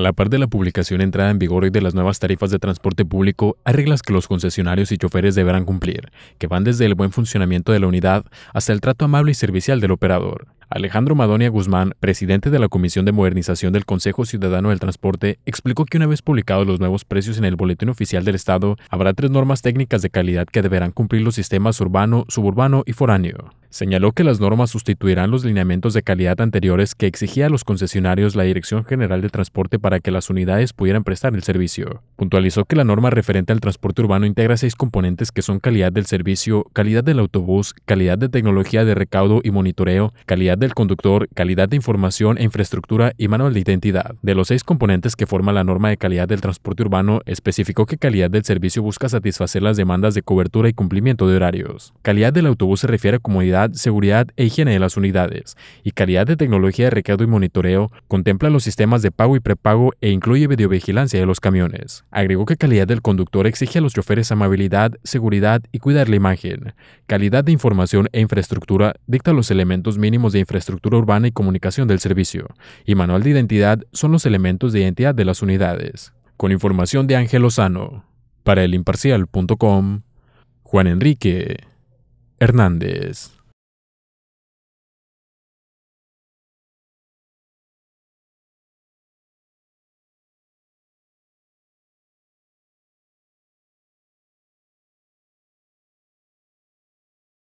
A la par de la publicación entrada en vigor hoy de las nuevas tarifas de transporte público, hay reglas que los concesionarios y choferes deberán cumplir, que van desde el buen funcionamiento de la unidad hasta el trato amable y servicial del operador. Alejandro Madonia Guzmán, presidente de la Comisión de Modernización del Consejo Ciudadano del Transporte, explicó que una vez publicados los nuevos precios en el Boletín Oficial del Estado, habrá tres normas técnicas de calidad que deberán cumplir los sistemas urbano, suburbano y foráneo. Señaló que las normas sustituirán los lineamientos de calidad anteriores que exigía a los concesionarios la Dirección General de Transporte para que las unidades pudieran prestar el servicio. Puntualizó que la norma referente al transporte urbano integra seis componentes que son calidad del servicio, calidad del autobús, calidad de tecnología de recaudo y monitoreo, calidad del conductor, calidad de información e infraestructura y manual de identidad. De los seis componentes que forman la norma de calidad del transporte urbano, especificó que calidad del servicio busca satisfacer las demandas de cobertura y cumplimiento de horarios. Calidad del autobús se refiere a comodidad seguridad e higiene de las unidades, y calidad de tecnología de recado y monitoreo, contempla los sistemas de pago y prepago e incluye videovigilancia de los camiones. Agregó que calidad del conductor exige a los choferes amabilidad, seguridad y cuidar la imagen. Calidad de información e infraestructura dicta los elementos mínimos de infraestructura urbana y comunicación del servicio, y manual de identidad son los elementos de identidad de las unidades. Con información de Ángel Lozano, para elimparcial.com, Juan Enrique Hernández.